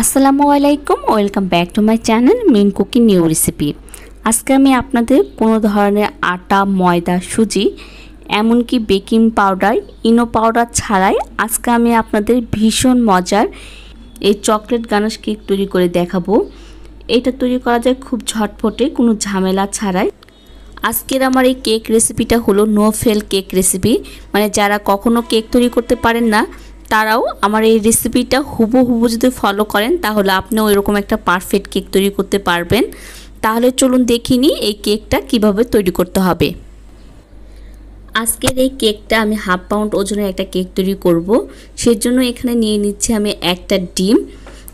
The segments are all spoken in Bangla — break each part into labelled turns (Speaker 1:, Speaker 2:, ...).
Speaker 1: আসসালামু আলাইকুম welcome back to my channel মেন কুকি নিউ রেসিপি আজকে আমি আপনাদের কোনো ধরনের আটা ময়দা সুজি এমনকি বেকিং পাউডার ইনো পাউডার ছাড়াই আজকে আমি আপনাদের ভীষণ মজার এই চকলেট গানাস কেক তৈরি করে দেখাবো এটা তৈরি করা যায় খুব ঝটফটে কোনো ঝামেলা ছাড়াই আজকের আমার এই কেক রেসিপিটা হলো নো ফেল কেক রেসিপি মানে যারা কখনো কেক তৈরি করতে পারেন না তারাও আমার এই রেসিপিটা হুবহুবু যদি ফলো করেন তাহলে আপনিও এরকম একটা পারফেক্ট কেক তৈরি করতে পারবেন তাহলে চলুন দেখিনি এই কেকটা কিভাবে তৈরি করতে হবে আজকের এই কেকটা আমি হাফ পাউন্ড ওজনের একটা কেক তৈরি করব সেজন্য এখানে নিয়ে নিচ্ছি আমি একটা ডিম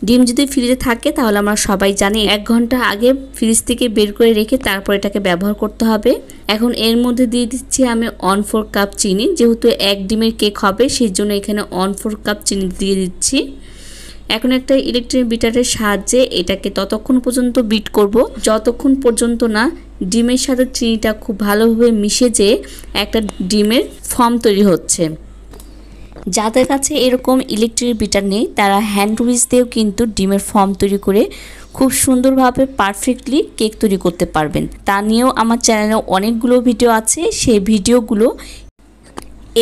Speaker 1: ডিম যদি ফ্রিজে থাকে তাহলে আমরা সবাই জানি এক ঘন্টা আগে ফ্রিজ থেকে বের করে রেখে তারপর এটাকে ব্যবহার করতে হবে এখন এর মধ্যে দিয়ে দিচ্ছি আমি অন ফোর কাপ চিনি যেহেতু এক ডিমের কেক হবে সেই জন্য এখানে অন ফোর কাপ চিনি দিয়ে দিচ্ছি এখন একটা ইলেকট্রিক বিটারের সাহায্যে এটাকে ততক্ষণ পর্যন্ত বিট করব যতক্ষণ পর্যন্ত না ডিমের সাথে চিনিটা খুব ভালোভাবে মিশে যেয়ে একটা ডিমের ফর্ম তৈরি হচ্ছে যাদের কাছে এরকম ইলেকট্রিক বিটার নেই তারা হ্যান্ড উইচ দিয়েও কিন্তু ডিমের ফর্ম তৈরি করে খুব সুন্দরভাবে পারফেক্টলি কেক তৈরি করতে পারবেন তা নিয়েও আমার চ্যানেলে অনেকগুলো ভিডিও আছে সেই ভিডিওগুলো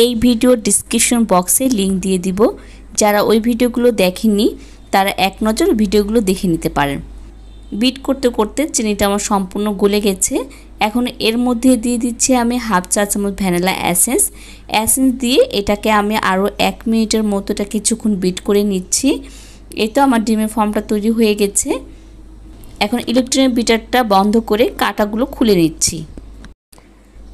Speaker 1: এই ভিডিও ডিসক্রিপশন বক্সে লিংক দিয়ে দিব যারা ওই ভিডিওগুলো দেখেননি তারা এক নজর ভিডিওগুলো দেখে নিতে পারেন বিট করতে করতে চিনিটা আমার সম্পূর্ণ গলে গেছে এখন এর মধ্যে দিয়ে দিচ্ছি আমি হাফ চা চামচ ভ্যানিলা অ্যাসেন্স অ্যাসেন্স দিয়ে এটাকে আমি আরও এক মিনিটের মতো এটা কিছুক্ষণ বিট করে নিচ্ছি এই তো আমার ডিমের ফর্মটা তৈরি হয়ে গেছে এখন ইলেকট্রনিক বিটারটা বন্ধ করে কাটাগুলো খুলে নিচ্ছি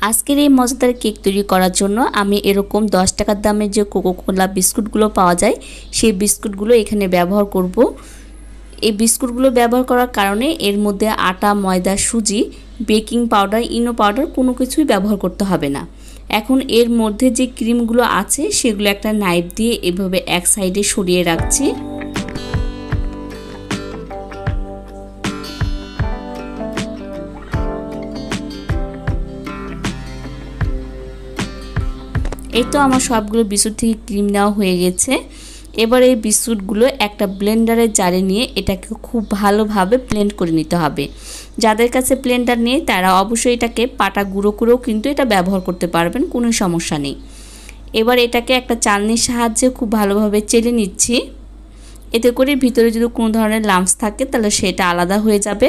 Speaker 1: আজকের এই মজাদার কেক তৈরি করার জন্য আমি এরকম দশ টাকার দামের যে কোকোকোলা বিস্কুটগুলো পাওয়া যায় সেই বিস্কুটগুলো এখানে ব্যবহার করব এই বিস্কুটগুলো ব্যবহার করার কারণে এর মধ্যে আটা ময়দা সুজি বেকিং পাউডার ইনো পাউডার কোনো কিছুই ব্যবহার করতে হবে না এখন এর মধ্যে যে ক্রিমগুলো আছে সেগুলো একটা নাইফ দিয়ে এভাবে এক সাইডে সরিয়ে রাখছি এই তো আমার সবগুলো বিস্কুট থেকে ক্রিম নেওয়া হয়ে গেছে এবার এই বিস্কুটগুলো একটা ব্লেন্ডারের জারে নিয়ে এটাকে খুব ভালোভাবে ব্লেন্ড করে নিতে হবে যাদের কাছে প্লেনটা নেই তারা অবশ্যই এটাকে পাটা গুঁড়ো করেও কিন্তু এটা ব্যবহার করতে পারবেন কোনো সমস্যা নেই এবার এটাকে একটা চালনির সাহায্যে খুব ভালোভাবে চেলে নিচ্ছি এতে করে ভিতরে যদি কোনো ধরনের লাম্পস থাকে তাহলে সেটা আলাদা হয়ে যাবে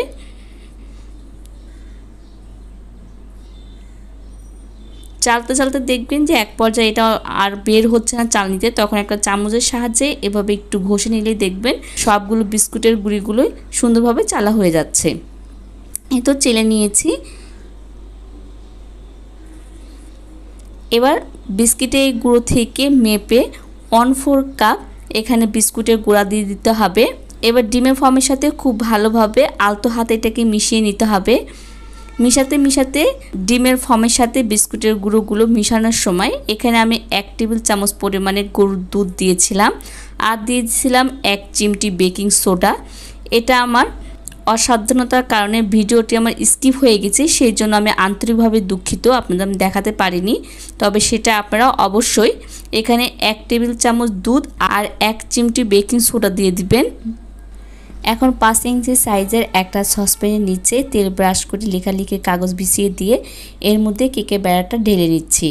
Speaker 1: চালতে চালতে দেখবেন যে এক পর্যায়ে এটা আর বের হচ্ছে না চালনিতে তখন একটা চামচের সাহায্যে এভাবে একটু ঘষে নিলে দেখবেন সবগুলো বিস্কুটের গুঁড়িগুলোই সুন্দরভাবে চালা হয়ে যাচ্ছে এ তো চেলে নিয়েছি এবার বিস্কিটের গুঁড়ো থেকে মেপে ওয়ান ফোর কাপ এখানে বিস্কুটের গুঁড়া দিয়ে দিতে হবে এবার ডিমের ফর্মের সাথে খুব ভালোভাবে আলতো হাতে এটাকে মিশিয়ে নিতে হবে মিশাতে মিশাতে ডিমের ফর্মের সাথে বিস্কুটের গুঁড়োগুলো মিশানোর সময় এখানে আমি এক টেবিল চামচ পরিমাণে গরুর দুধ দিয়েছিলাম আর দিয়েছিলাম এক চিমটি বেকিং সোডা এটা আমার অসাবধানতার কারণে ভিডিওটি আমার স্কিপ হয়ে গেছে সেই জন্য আমি আন্তরিকভাবে দুঃখিত আপনাদের আমি দেখাতে পারিনি তবে সেটা আপনারা অবশ্যই এখানে এক টেবিল চামচ দুধ আর এক চিমটি বেকিং সোডা দিয়ে দিবেন এখন পাঁচ ইঞ্চি সাইজের একটা সসপ্যানের নিচে তেল ব্রাশ করে লেখালেখি কাগজ বিছিয়ে দিয়ে এর মধ্যে কেকের বেড়াটা ঢেলে নিচ্ছি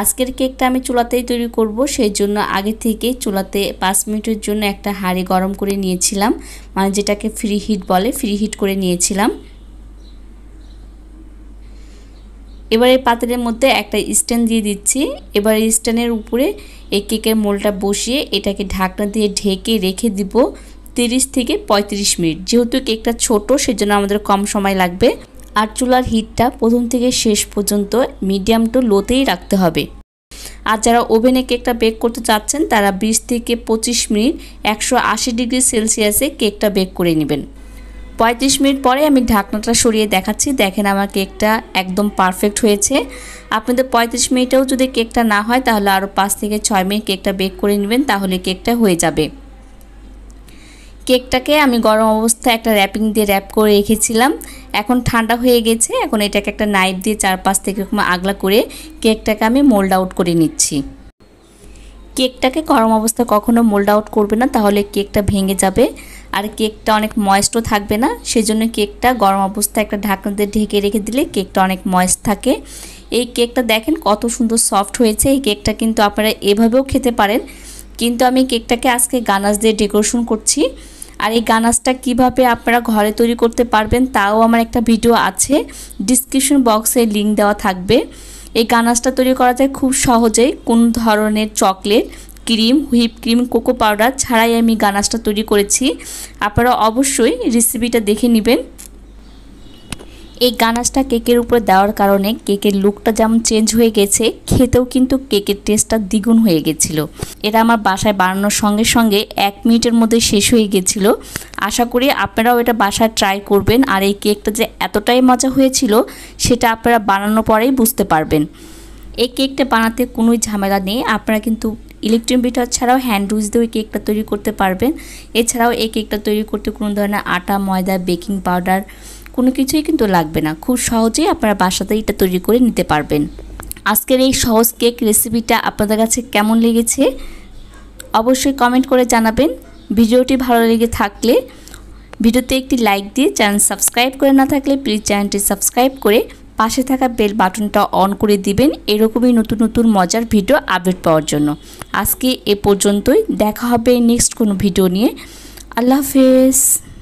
Speaker 1: আজকের কেকটা আমি চুলাতেই তৈরি করব সেই জন্য আগে থেকে চুলাতে পাঁচ মিনিটের জন্য একটা হাঁড়ি গরম করে নিয়েছিলাম মানে যেটাকে ফ্রি হিট বলে ফ্রি হিট করে নিয়েছিলাম এবার এই পাতিলের মধ্যে একটা স্ট্যান্ড দিয়ে দিচ্ছি এবার স্ট্যান্ডের উপরে এই কেকের মোলটা বসিয়ে এটাকে ঢাকনা দিয়ে ঢেকে রেখে দিব তিরিশ থেকে ৩৫ মিনিট যেহেতু কেকটা ছোট সেজন্য আমাদের কম সময় লাগবে আর চুলার হিটটা প্রথম থেকে শেষ পর্যন্ত মিডিয়াম টু লোতেই রাখতে হবে আর যারা ওভেনে কেকটা বেক করতে চাচ্ছেন তারা বিশ থেকে পঁচিশ মিনিট একশো ডিগ্রি সেলসিয়াসে কেকটা বেক করে নেবেন পঁয়ত্রিশ মিনিট পরে আমি ঢাকনাটা সরিয়ে দেখাচ্ছি দেখেন আমার কেকটা একদম পারফেক্ট হয়েছে আপনাদের পঁয়ত্রিশ মিনিটেও যদি কেকটা না হয় তাহলে আরও পাঁচ থেকে ছয় মিনিট কেকটা বেক করে নেবেন তাহলে কেকটা হয়ে যাবে কেকটাকে আমি গরম অবস্থায় একটা র্যাপিং দিয়ে র্যাপ করে রেখেছিলাম এখন ঠান্ডা হয়ে গেছে এখন এটাকে একটা নাইফ দিয়ে চারপাশ থেকে এরকম আগলা করে কেকটাকে আমি মোল্ড আউট করে নিচ্ছি কেকটাকে গরম অবস্থায় কখনো মোল্ড আউট করবে না তাহলে কেকটা ভেঙে যাবে আর কেকটা অনেক ময়েস্টও থাকবে না সেজন্য কেকটা গরম অবস্থায় একটা ঢাকনা দিয়ে ঢেকে রেখে দিলে কেকটা অনেক ময়েস্ট থাকে এই কেকটা দেখেন কত সুন্দর সফট হয়েছে এই কেকটা কিন্তু আপনারা এভাবেও খেতে পারেন কিন্তু আমি কেকটাকে আজকে গানাজ দিয়ে ডেকোরেশন করছি আর এই গানাসটা কিভাবে আপনারা ঘরে তৈরি করতে পারবেন তাও আমার একটা ভিডিও আছে ডিসক্রিপশন বক্সে লিঙ্ক দেওয়া থাকবে এই গানাসটা তৈরি করা যায় খুব সহজেই কোন ধরনের chocolate cream whip cream cocoa powder ছাড়াই আমি গানাসটা তৈরি করেছি আপনারা অবশ্যই রেসিপিটা দেখে নেবেন এই গানাসটা কেকের উপরে দেওয়ার কারণে কেকের লুকটা যেমন চেঞ্জ হয়ে গেছে খেতেও কিন্তু কেকের টেস্টটা দ্বিগুণ হয়ে গেছিলো এটা আমার বাসায় বানানোর সঙ্গে সঙ্গে এক মিনিটের মধ্যে শেষ হয়ে গেছিল আশা করি আপনারাও এটা বাসায় ট্রাই করবেন আর এই কেকটা যে এতটাই মজা হয়েছিল সেটা আপনারা বানানোর পরেই বুঝতে পারবেন এই কেকটা বানাতে কোনো ঝামেলা নেই আপনারা কিন্তু ইলেকট্রিক বিটার ছাড়াও হ্যান্ড উইচ দিয়ে কেকটা তৈরি করতে পারবেন এছাড়াও এই কেকটা তৈরি করতে কোনো ধরনের আটা ময়দা বেকিং পাউডার কোনো কিছুই কিন্তু লাগবে না খুব সহজেই আপনারা বাসাতে এটা তৈরি করে নিতে পারবেন আজকের এই সহজ কেক রেসিপিটা আপনাদের কাছে কেমন লেগেছে অবশ্যই কমেন্ট করে জানাবেন ভিডিওটি ভালো লেগে থাকলে ভিডিওতে একটি লাইক দিয়ে চ্যানেল সাবস্ক্রাইব করে না থাকলে প্লিজ চ্যানেলটি সাবস্ক্রাইব করে পাশে থাকা বেল বাটনটা অন করে দিবেন এরকমই নতুন নতুন মজার ভিডিও আপডেট পাওয়ার জন্য আজকে এ পর্যন্তই দেখা হবে নেক্সট কোনো ভিডিও নিয়ে আল্লাহ হাফেজ